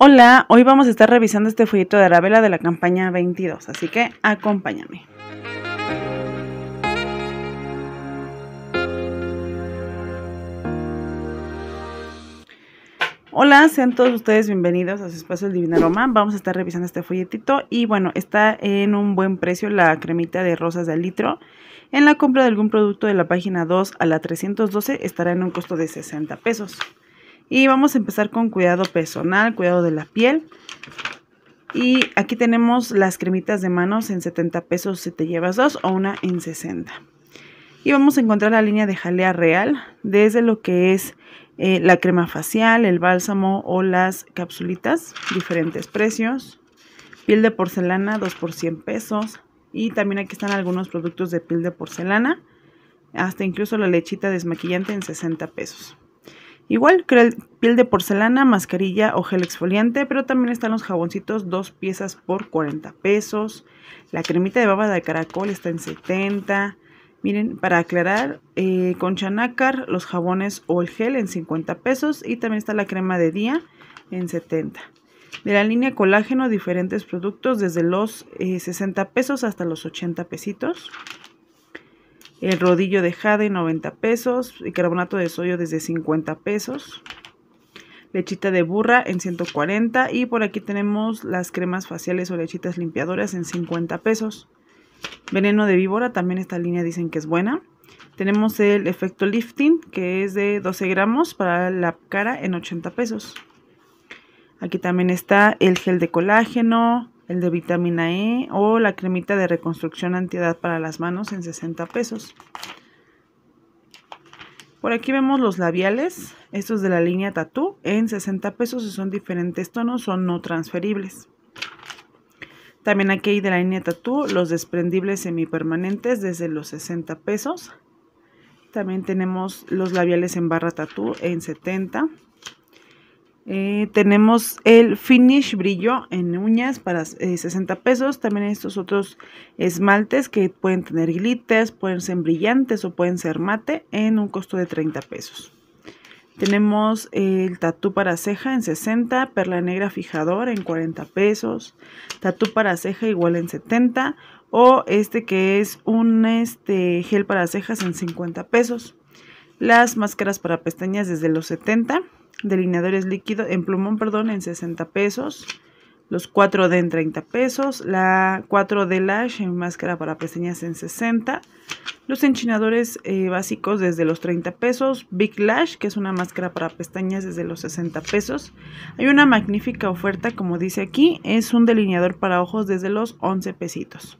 Hola, hoy vamos a estar revisando este folleto de Arabella de la campaña 22, así que acompáñame. Hola, sean todos ustedes bienvenidos a su espacio El román Vamos a estar revisando este folletito y bueno, está en un buen precio la cremita de rosas de litro. En la compra de algún producto de la página 2 a la 312 estará en un costo de 60 pesos. Y vamos a empezar con cuidado personal, cuidado de la piel. Y aquí tenemos las cremitas de manos en 70 pesos si te llevas dos o una en 60. Y vamos a encontrar la línea de jalea real desde lo que es eh, la crema facial, el bálsamo o las capsulitas, diferentes precios. Piel de porcelana, 2 por 100 pesos. Y también aquí están algunos productos de piel de porcelana, hasta incluso la lechita desmaquillante en 60 pesos. Igual piel de porcelana, mascarilla o gel exfoliante, pero también están los jaboncitos, dos piezas por 40 pesos. La cremita de baba de caracol está en 70. Miren, para aclarar, eh, con chanácar, los jabones o el gel en 50 pesos y también está la crema de día en 70. De la línea colágeno, diferentes productos desde los 60 eh, pesos hasta los 80 pesitos el rodillo de jade 90 pesos, el carbonato de sodio desde 50 pesos, lechita de burra en 140 y por aquí tenemos las cremas faciales o lechitas limpiadoras en 50 pesos. Veneno de víbora, también esta línea dicen que es buena. Tenemos el efecto lifting que es de 12 gramos para la cara en 80 pesos. Aquí también está el gel de colágeno, el de vitamina E o la cremita de reconstrucción antiedad para las manos en 60 pesos. Por aquí vemos los labiales, estos de la línea Tatú en 60 pesos y son diferentes tonos, son no transferibles. También aquí hay de la línea Tattoo los desprendibles semipermanentes desde los 60 pesos. También tenemos los labiales en barra Tattoo en 70 eh, tenemos el Finish Brillo en uñas para 60 eh, pesos. También estos otros esmaltes que pueden tener glitters, pueden ser brillantes o pueden ser mate en un costo de 30 pesos. Tenemos el tatú para ceja en 60, perla negra fijador en 40 pesos, tatú para ceja igual en 70 o este que es un este, gel para cejas en 50 pesos. Las máscaras para pestañas desde los 70 delineadores líquidos en plumón, perdón, en 60 pesos. Los 4D en 30 pesos. La 4D Lash en máscara para pestañas en 60. Los enchinadores eh, básicos desde los 30 pesos. Big Lash, que es una máscara para pestañas desde los 60 pesos. Hay una magnífica oferta, como dice aquí. Es un delineador para ojos desde los 11 pesitos.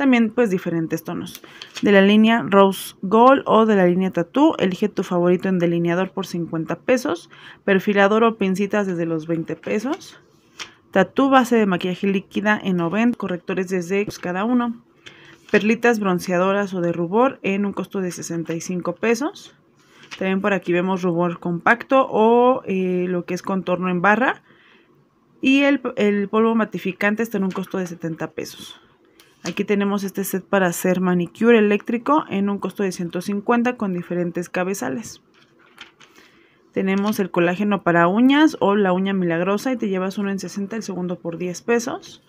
También pues diferentes tonos. De la línea Rose Gold o de la línea Tattoo, elige tu favorito en delineador por 50 pesos, perfilador o pincitas desde los 20 pesos. Tattoo, base de maquillaje líquida en 90, correctores desde cada uno. Perlitas bronceadoras o de rubor en un costo de 65 pesos. También por aquí vemos rubor compacto o eh, lo que es contorno en barra. Y el, el polvo matificante está en un costo de 70 pesos. Aquí tenemos este set para hacer manicure eléctrico en un costo de 150 con diferentes cabezales. Tenemos el colágeno para uñas o la uña milagrosa y te llevas uno en 60, el segundo por 10 pesos.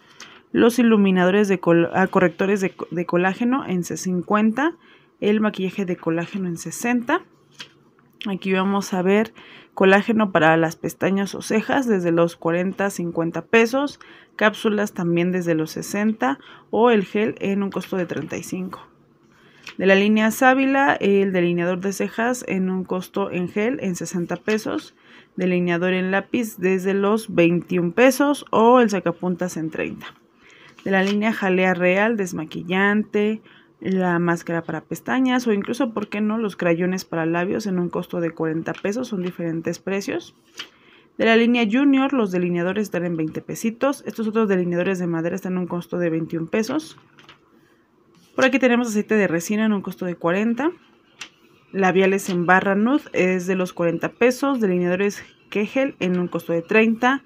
Los iluminadores de ah, correctores de, colágeno en 50, el maquillaje de colágeno en 60. Aquí vamos a ver colágeno para las pestañas o cejas desde los 40-50 pesos, cápsulas también desde los 60 o el gel en un costo de 35. De la línea Sábila, el delineador de cejas en un costo en gel en 60 pesos, delineador en lápiz desde los 21 pesos o el sacapuntas en 30. De la línea Jalea Real, desmaquillante, la máscara para pestañas o incluso, ¿por qué no?, los crayones para labios en un costo de 40 pesos, son diferentes precios. De la línea Junior, los delineadores están en 20 pesitos. Estos otros delineadores de madera están en un costo de 21 pesos. Por aquí tenemos aceite de resina en un costo de 40. Labiales en barra nude es de los 40 pesos. Delineadores Kegel en un costo de 30.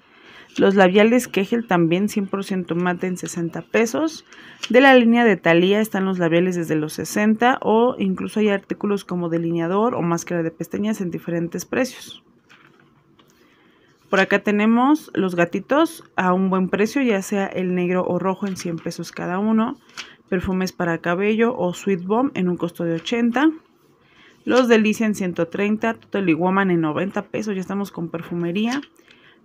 Los labiales Kegel también 100% mate en 60 pesos. De la línea de Thalía están los labiales desde los 60 o incluso hay artículos como delineador o máscara de pestañas en diferentes precios. Por acá tenemos los gatitos a un buen precio, ya sea el negro o rojo en 100 pesos cada uno. Perfumes para cabello o Sweet Bomb en un costo de 80. Los Delicia en 130, Total Woman en 90 pesos, ya estamos con perfumería.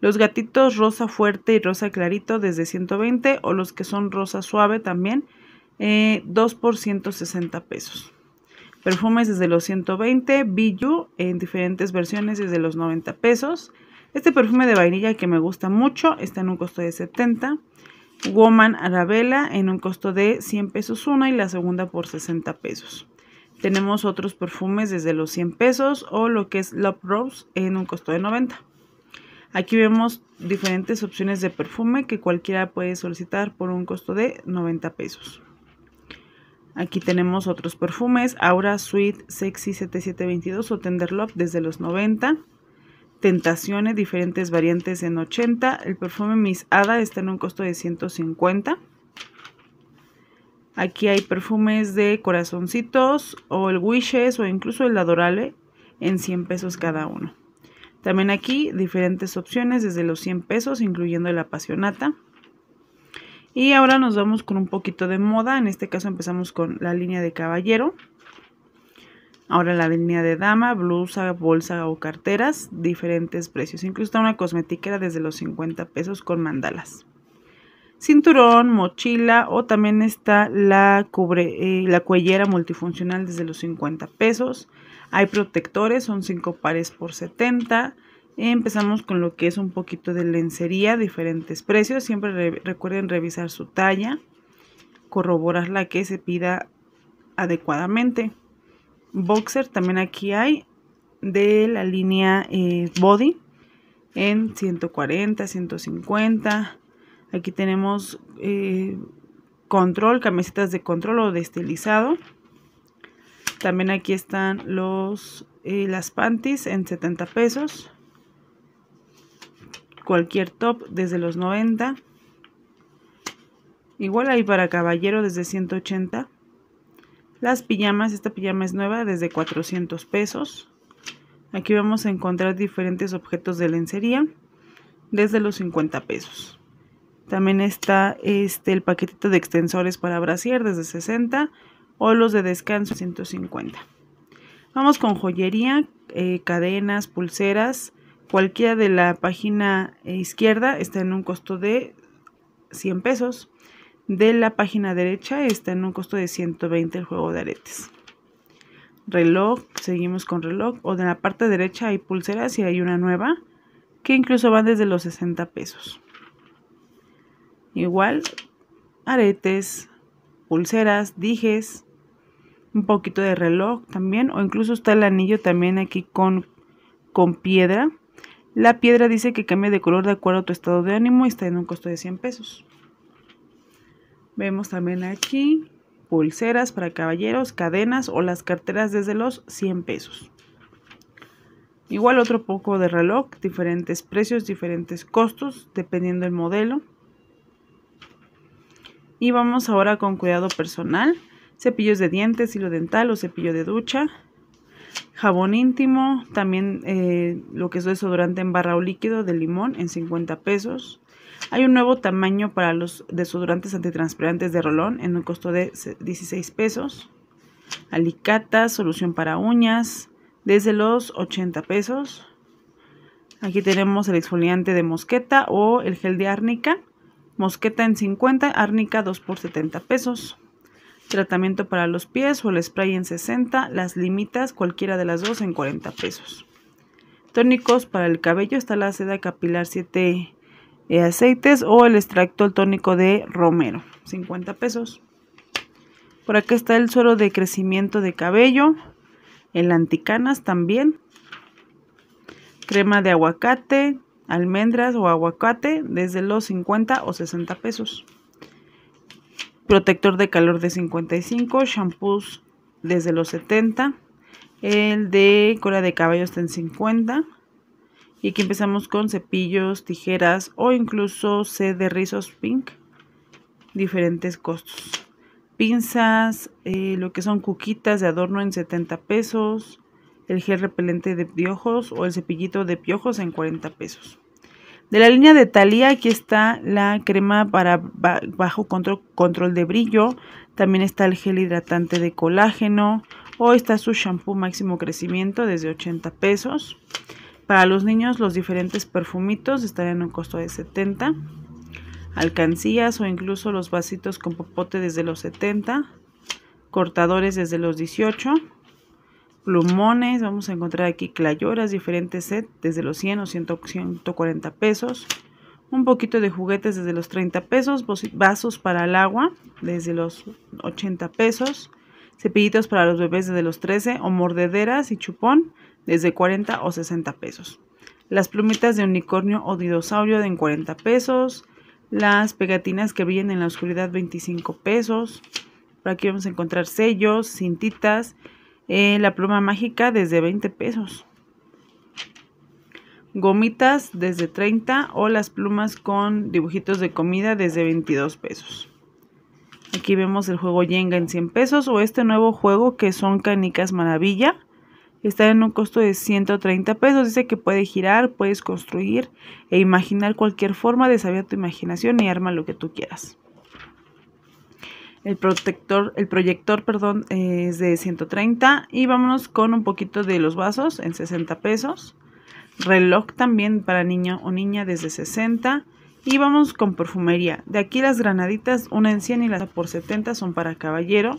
Los gatitos rosa fuerte y rosa clarito desde 120 o los que son rosa suave también, 2 eh, por 160 pesos. Perfumes desde los 120, Biju en diferentes versiones desde los 90 pesos. Este perfume de vainilla que me gusta mucho está en un costo de 70. Woman Arabella en un costo de 100 pesos una y la segunda por 60 pesos. Tenemos otros perfumes desde los 100 pesos o lo que es Love Rose en un costo de 90. Aquí vemos diferentes opciones de perfume que cualquiera puede solicitar por un costo de 90 pesos. Aquí tenemos otros perfumes, Aura Sweet Sexy 7722 o Tender desde los 90. Tentaciones, diferentes variantes en 80. El perfume Miss Hada está en un costo de 150. Aquí hay perfumes de corazoncitos o el Wishes o incluso el Adorable en 100 pesos cada uno. También aquí diferentes opciones desde los 100 pesos, incluyendo la apasionata. Y ahora nos vamos con un poquito de moda. En este caso empezamos con la línea de caballero. Ahora la línea de dama, blusa, bolsa o carteras, diferentes precios. Incluso está una cosmética desde los 50 pesos con mandalas cinturón, mochila o también está la, cubre, eh, la cuellera multifuncional desde los 50 pesos. Hay protectores, son 5 pares por 70. Empezamos con lo que es un poquito de lencería, diferentes precios. Siempre recuerden revisar su talla, corroborar la que se pida adecuadamente. Boxer también aquí hay de la línea eh, Body en 140, 150. Aquí tenemos eh, control, camisetas de control o de estilizado. También aquí están los, eh, las panties en 70 pesos. Cualquier top desde los 90. Igual hay para caballero desde 180. Las pijamas, esta pijama es nueva desde 400 pesos. Aquí vamos a encontrar diferentes objetos de lencería desde los 50 pesos. También está este, el paquetito de extensores para brasier desde 60 o los de descanso 150. Vamos con joyería, eh, cadenas, pulseras. Cualquiera de la página eh, izquierda está en un costo de 100 pesos. De la página derecha está en un costo de 120 el juego de aretes. Reloj, seguimos con reloj. O de la parte derecha hay pulseras y hay una nueva que incluso van desde los 60 pesos. Igual, aretes, pulseras, dijes, un poquito de reloj también, o incluso está el anillo también aquí con, con piedra. La piedra dice que cambia de color de acuerdo a tu estado de ánimo y está en un costo de 100 pesos. Vemos también aquí pulseras para caballeros, cadenas o las carteras desde los 100 pesos. Igual otro poco de reloj, diferentes precios, diferentes costos, dependiendo del modelo. Y vamos ahora con cuidado personal, cepillos de dientes, hilo dental o cepillo de ducha, jabón íntimo, también eh, lo que es desodorante en barra o líquido de limón en 50 pesos. Hay un nuevo tamaño para los desodorantes antitranspirantes de rolón en un costo de 16 pesos. Alicata, solución para uñas, desde los 80 pesos. Aquí tenemos el exfoliante de mosqueta o el gel de árnica mosqueta en 50, árnica 2 por 70 pesos. Tratamiento para los pies o el spray en 60, las limitas, cualquiera de las dos en 40 pesos. Tónicos para el cabello está la seda capilar 7 eh, aceites o el extracto el tónico de romero, 50 pesos. Por acá está el suero de crecimiento de cabello, el anticanas también, crema de aguacate, almendras o aguacate desde los 50 o 60 pesos. Protector de calor de 55, shampoos desde los 70, el de cola de caballo está en 50 y aquí empezamos con cepillos, tijeras o incluso C de rizos pink, diferentes costos. Pinzas, eh, lo que son cuquitas de adorno en 70 pesos, el gel repelente de piojos o el cepillito de piojos en 40 pesos. De la línea de Thalía, aquí está la crema para bajo control, de brillo. También está el gel hidratante de colágeno. O está su shampoo máximo crecimiento desde 80 pesos. Para los niños, los diferentes perfumitos estarían en un costo de 70. Alcancías o incluso los vasitos con popote desde los 70. Cortadores desde los 18 plumones, vamos a encontrar aquí clayoras, diferentes set, desde los 100 o 140 pesos. Un poquito de juguetes desde los 30 pesos, vasos para el agua desde los 80 pesos, cepillitos para los bebés desde los 13 o mordederas y chupón desde 40 o 60 pesos. Las plumitas de unicornio o dinosaurio de en 40 pesos. Las pegatinas que brillan en la oscuridad 25 pesos. Por aquí vamos a encontrar sellos, cintitas eh, la pluma mágica desde 20 pesos. Gomitas desde 30 o las plumas con dibujitos de comida desde 22 pesos. Aquí vemos el juego Jenga en 100 pesos o este nuevo juego que son canicas maravilla. Está en un costo de 130 pesos. Dice que puede girar, puedes construir e imaginar cualquier forma. de saber tu imaginación y arma lo que tú quieras. El protector, el proyector, perdón, es de 130 y vámonos con un poquito de los vasos en 60 pesos. Reloj también para niño o niña desde 60 y vamos con perfumería. De aquí las granaditas, una en 100 y las por 70 son para caballero.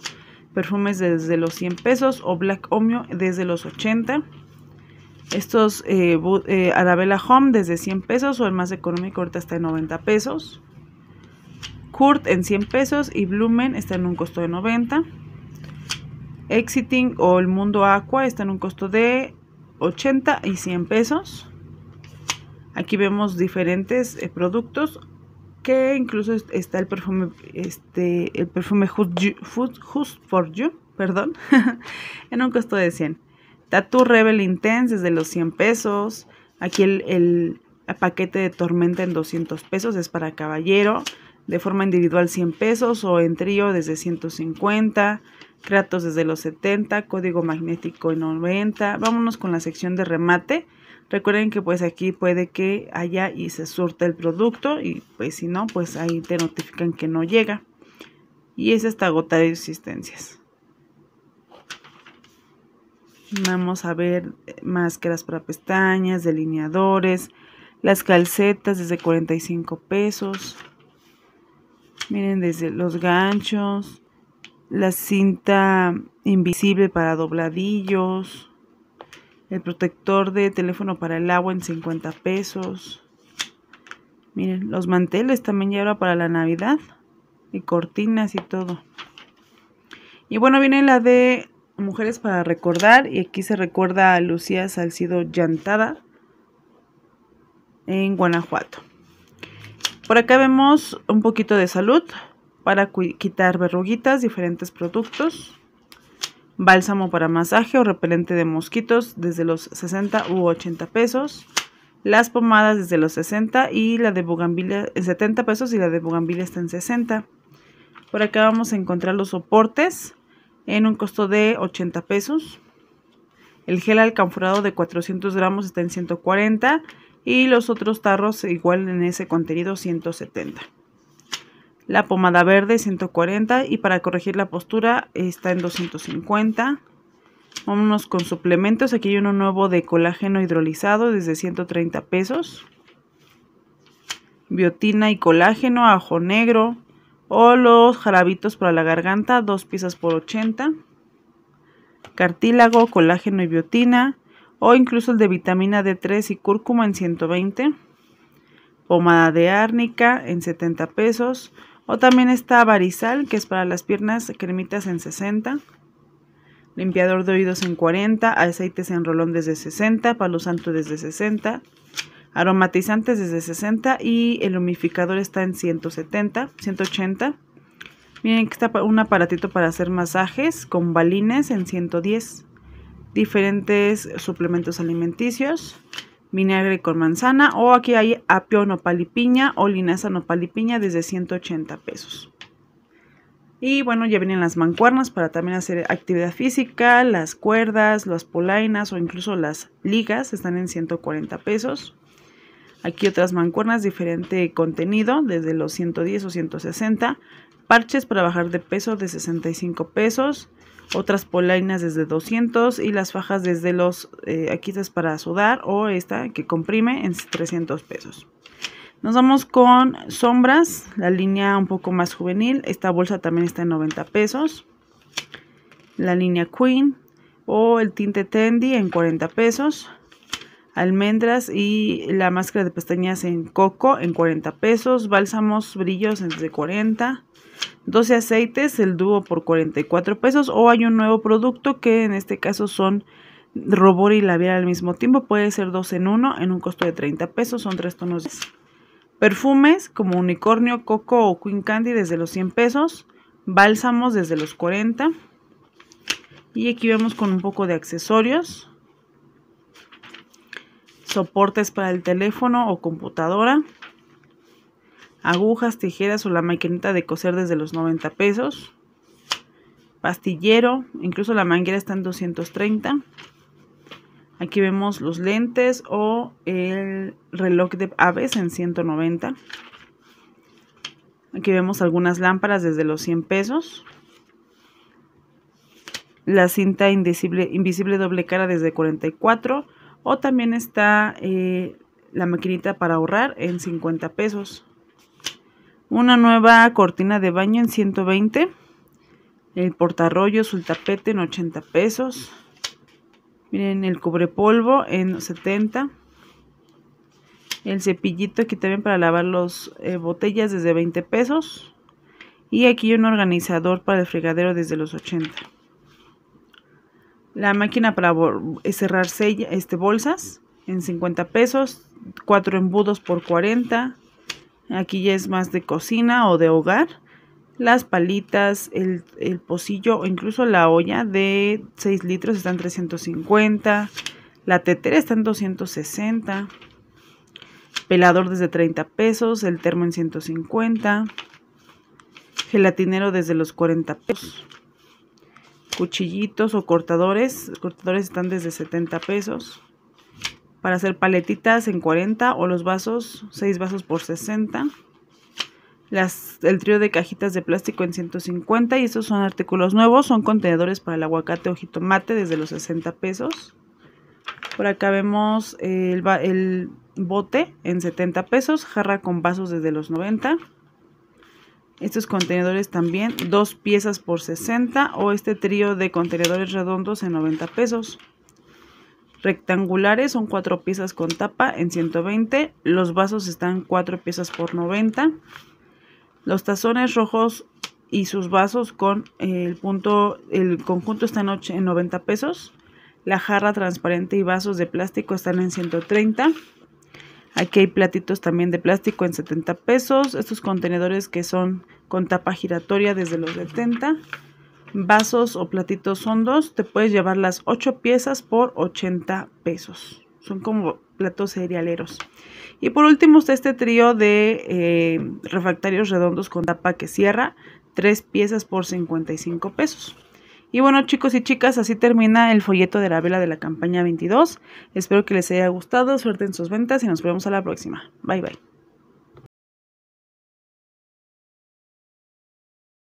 Perfumes desde los 100 pesos o Black Omio desde los 80. Estos eh, eh, Arabella Home desde 100 pesos o el más económico ahorita está en 90 pesos. Kurt en 100 pesos y Blumen está en un costo de 90. Exiting o el Mundo Aqua está en un costo de 80 y 100 pesos. Aquí vemos diferentes eh, productos que incluso está el perfume este el perfume Just, for You, perdón, en un costo de 100. Tattoo Rebel Intense es de los 100 pesos. Aquí el, el paquete de tormenta en 200 pesos es para caballero de forma individual 100 pesos o en trío desde 150, Kratos desde los 70, código magnético en 90. Vámonos con la sección de remate. Recuerden que pues aquí puede que haya y se surta el producto y pues si no, pues ahí te notifican que no llega. Y es hasta agotar existencias. Vamos a ver eh, máscaras para pestañas, delineadores, las calcetas desde 45 pesos. Miren, desde los ganchos, la cinta invisible para dobladillos, el protector de teléfono para el agua en 50 pesos. Miren, los manteles también lleva para la Navidad. Y cortinas y todo. Y bueno, viene la de Mujeres para Recordar. Y aquí se recuerda a Lucía Salcido Llantada en Guanajuato. Por acá vemos un poquito de salud para quitar verruguitas, diferentes productos, bálsamo para masaje o repelente de mosquitos desde los 60 u 80 pesos, las pomadas desde los 60 y la de bugambilia eh, en 70 pesos y la de bugambilia está en 60. Por acá vamos a encontrar los soportes en un costo de 80 pesos. El gel alcanforado de 400 gramos está en 140 y los otros tarros igual en ese contenido 170. La pomada verde 140 y para corregir la postura está en 250. Vámonos con suplementos. Aquí hay uno nuevo de colágeno hidrolizado desde 130 pesos. Biotina y colágeno, ajo negro o los jarabitos para la garganta, dos piezas por 80. Cartílago, colágeno y biotina o incluso el de vitamina D3 y cúrcuma en 120, pomada de árnica en 70 pesos, o también está varizal que es para las piernas, cremitas en 60, limpiador de oídos en 40, aceites en rolón desde 60, palo santo desde 60, aromatizantes desde 60 y el humificador está en 170, 180. Miren, que está un aparatito para hacer masajes con balines en 110 diferentes suplementos alimenticios, vinagre con manzana o aquí hay apio no y o linaza nopal desde 180 pesos. Y bueno, ya vienen las mancuernas para también hacer actividad física, las cuerdas, las polainas o incluso las ligas están en 140 pesos. Aquí otras mancuernas, diferente contenido, desde los 110 o 160. Parches para bajar de peso de 65 pesos otras polainas desde 200 y las fajas desde los, eh, aquí estas para sudar o esta que comprime en 300 pesos. Nos vamos con sombras, la línea un poco más juvenil, esta bolsa también está en 90 pesos. La línea Queen o el tinte Tendy en 40 pesos almendras y la máscara de pestañas en coco en 40 pesos, bálsamos, brillos desde 40, 12 aceites, el dúo por 44 pesos o hay un nuevo producto que en este caso son robor y labial al mismo tiempo, puede ser dos en uno en un costo de 30 pesos, son tres tonos. Perfumes como unicornio, coco o queen candy desde los 100 pesos, bálsamos desde los 40 y aquí vemos con un poco de accesorios, soportes para el teléfono o computadora, agujas, tijeras o la maquinita de coser desde los 90 pesos, pastillero, incluso la manguera está en 230. Aquí vemos los lentes o el reloj de aves en 190. Aquí vemos algunas lámparas desde los 100 pesos. La cinta invisible, invisible doble cara desde 44. O también está eh, la maquinita para ahorrar en 50 pesos una nueva cortina de baño en 120, el portarrollos, el tapete en 80 pesos, miren el polvo en 70, el cepillito aquí también para lavar las eh, botellas desde 20 pesos y aquí un organizador para el fregadero desde los 80 la máquina para eh, cerrar este, bolsas en 50 pesos, 4 embudos por 40, Aquí ya es más de cocina o de hogar. Las palitas, el, el pocillo o incluso la olla de 6 litros están 350. La tetera está en 260. Pelador desde 30 pesos. El termo en 150. Gelatinero desde los 40 pesos. Cuchillitos o cortadores. Cortadores están desde 70 pesos para hacer paletitas en 40 o los vasos, 6 vasos por 60. Las, el trío de cajitas de plástico en 150 y estos son artículos nuevos, son contenedores para el aguacate o jitomate desde los 60 pesos. Por acá vemos el, el bote en 70 pesos, jarra con vasos desde los 90. Estos contenedores también, dos piezas por 60 o este trío de contenedores redondos en 90 pesos rectangulares, son cuatro piezas con tapa en 120, los vasos están cuatro piezas por 90, los tazones rojos y sus vasos con el punto, el conjunto está en 90 pesos, la jarra transparente y vasos de plástico están en 130. Aquí hay platitos también de plástico en 70 pesos. Estos contenedores que son con tapa giratoria desde los 70 vasos o platitos hondos, te puedes llevar las 8 piezas por 80 pesos. Son como platos cerealeros. Y por último está este trío de eh, refractarios redondos con tapa que cierra, 3 piezas por 55 pesos. Y bueno chicos y chicas, así termina el folleto de la vela de la campaña 22. Espero que les haya gustado, suerte en sus ventas y nos vemos a la próxima. Bye bye.